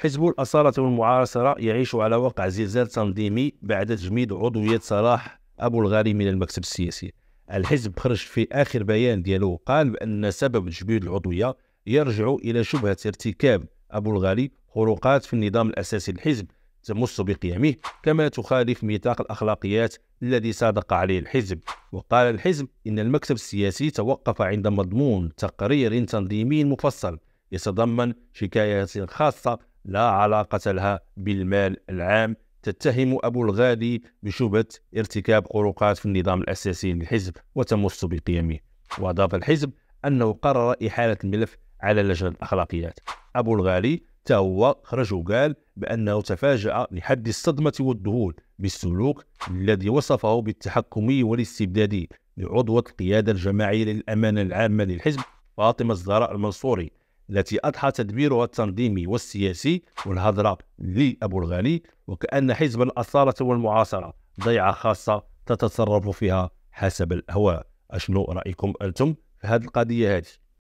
حزب الأصالة والمعاصرة يعيش على وقع زلزال تنظيمي بعد تجميد عضوية صلاح أبو الغالي من المكتب السياسي الحزب خرج في آخر بيان ديالو قال بأن سبب تجميد العضوية يرجع إلى شبهة ارتكاب أبو الغالي خروقات في النظام الأساسي للحزب تمس بقيمه كما تخالف ميثاق الأخلاقيات الذي صادق عليه الحزب وقال الحزب إن المكتب السياسي توقف عند مضمون تقرير تنظيمي مفصل يتضمن شكايات خاصة لا علاقة لها بالمال العام تتهم أبو الغادي بشبهة ارتكاب خروقات في النظام الأساسي للحزب وتمس بقيمه وأضاف الحزب أنه قرر إحالة الملف على لجنة الأخلاقيات أبو الغالي تهو خرج وقال بأنه تفاجأ لحد الصدمة والذهول بالسلوك الذي وصفه بالتحكمي والاستبدادي لعضوة القيادة الجماعية للأمانة العامة للحزب فاطمة الزهراء المنصوري التي أضحى تدبيرها التنظيمي والسياسي والهضرة لأبو الغني وكأن حزب الأصالة والمعاصرة ضيعة خاصة تتصرف فيها حسب الهواء أشنو رأيكم أنتم في هذه القضية هذه